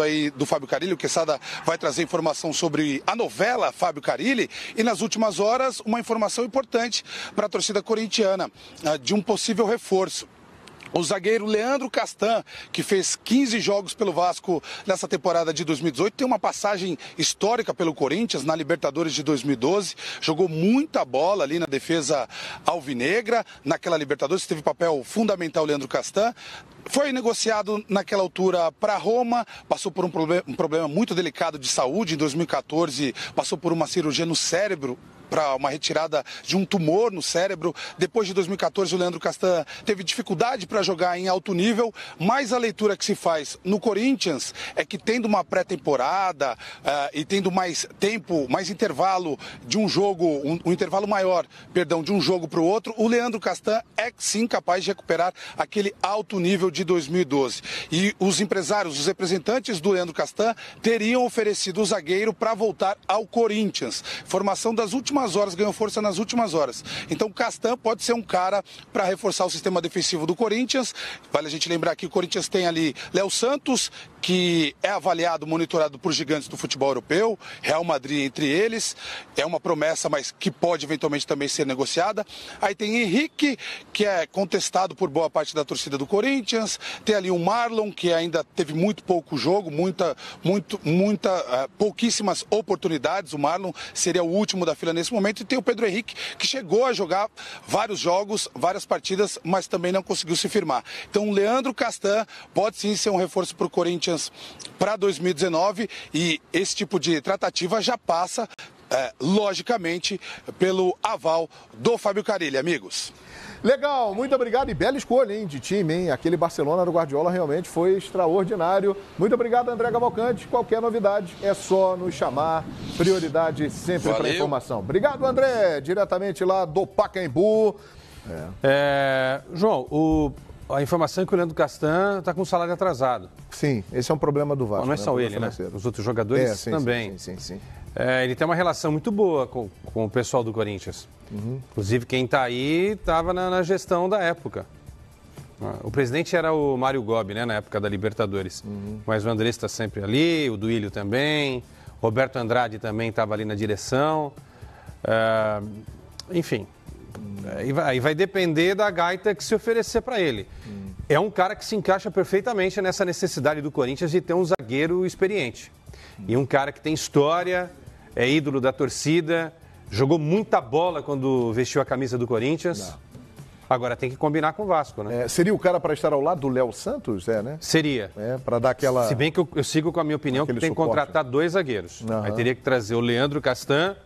aí do Fábio Carilli, o Quesada vai trazer informação sobre a novela Fábio Carilli e nas últimas horas uma informação importante para a torcida corintiana ah, de um possível reforço. O zagueiro Leandro Castan, que fez 15 jogos pelo Vasco nessa temporada de 2018, tem uma passagem histórica pelo Corinthians na Libertadores de 2012. Jogou muita bola ali na defesa alvinegra. Naquela Libertadores teve papel fundamental Leandro Castan. Foi negociado naquela altura para Roma, passou por um, problem um problema muito delicado de saúde em 2014, passou por uma cirurgia no cérebro para uma retirada de um tumor no cérebro. Depois de 2014, o Leandro Castan teve dificuldade para jogar em alto nível, mas a leitura que se faz no Corinthians é que tendo uma pré-temporada uh, e tendo mais tempo, mais intervalo de um jogo, um, um intervalo maior, perdão, de um jogo para o outro, o Leandro Castan é sim capaz de recuperar aquele alto nível de 2012. E os empresários, os representantes do Leandro Castan, teriam oferecido o zagueiro para voltar ao Corinthians. Formação das últimas horas, ganhou força nas últimas horas. Então o Castan pode ser um cara para reforçar o sistema defensivo do Corinthians. Vale a gente lembrar que o Corinthians tem ali Léo Santos, que é avaliado, monitorado por gigantes do futebol europeu, Real Madrid entre eles. É uma promessa, mas que pode eventualmente também ser negociada. Aí tem Henrique, que é contestado por boa parte da torcida do Corinthians. Williams, tem ali o Marlon, que ainda teve muito pouco jogo, muita, muito, muita, uh, pouquíssimas oportunidades. O Marlon seria o último da fila nesse momento. E tem o Pedro Henrique, que chegou a jogar vários jogos, várias partidas, mas também não conseguiu se firmar. Então, o Leandro Castan pode sim ser um reforço para o Corinthians para 2019 e esse tipo de tratativa já passa é, logicamente, pelo aval do Fábio Carilli, amigos. Legal, muito obrigado e bela escolha, hein, de time, hein? Aquele Barcelona do Guardiola realmente foi extraordinário. Muito obrigado, André Cavalcante. Qualquer novidade é só nos chamar. Prioridade sempre para informação. Obrigado, André, diretamente lá do Pacaembu. É. É, João, o a informação é que o Leandro Castan está com o salário atrasado. Sim, esse é um problema do Vasco. não é né, só né? ele, né? Os outros jogadores é, sim, também. Sim, sim, sim, sim. É, ele tem uma relação muito boa com, com o pessoal do Corinthians. Uhum. Inclusive, quem está aí estava na, na, gestão da época. Ah, o presidente era o Mário Gobi, né, na época da Libertadores. Uhum. Mas o André está sempre ali, o Duílio também, Roberto Andrade também estava ali na direção. É, enfim, Aí vai depender da gaita que se oferecer para ele. Hum. É um cara que se encaixa perfeitamente nessa necessidade do Corinthians de ter um zagueiro experiente. Hum. E um cara que tem história, é ídolo da torcida, jogou muita bola quando vestiu a camisa do Corinthians. Não. Agora tem que combinar com o Vasco, né? É, seria o cara para estar ao lado do Léo Santos, é, né? Seria. É, para dar aquela. Se bem que eu, eu, sigo com a minha opinião que tem que contratar dois zagueiros. Uhum. Aí teria que trazer o Leandro Castan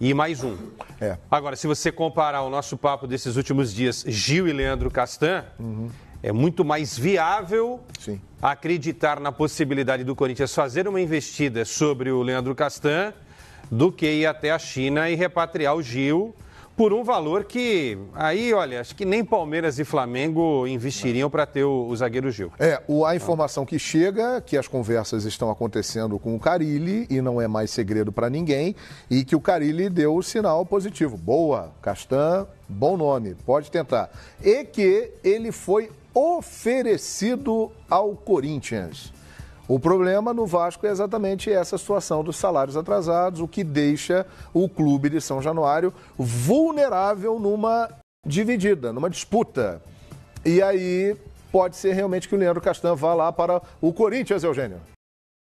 e mais um. É. Agora, se você comparar o nosso papo desses últimos dias, Gil e Leandro Castan, uhum. é muito mais viável Sim. acreditar na possibilidade do Corinthians fazer uma investida sobre o Leandro Castan do que ir até a China e repatriar o Gil por um valor que aí, olha, acho que nem Palmeiras e Flamengo investiriam para ter o, o, zagueiro Gil. É, o, a informação que chega, é que as conversas estão acontecendo com o Carilli e não é mais segredo para ninguém, e que o Carilli deu o sinal positivo. Boa, Castan, bom nome, pode tentar. E que ele foi oferecido ao Corinthians. O problema no Vasco é exatamente essa situação dos salários atrasados, o que deixa o clube de São Januário vulnerável numa dividida, numa disputa. E aí pode ser realmente que o Leandro Castan vá lá para o Corinthians, Eugênio.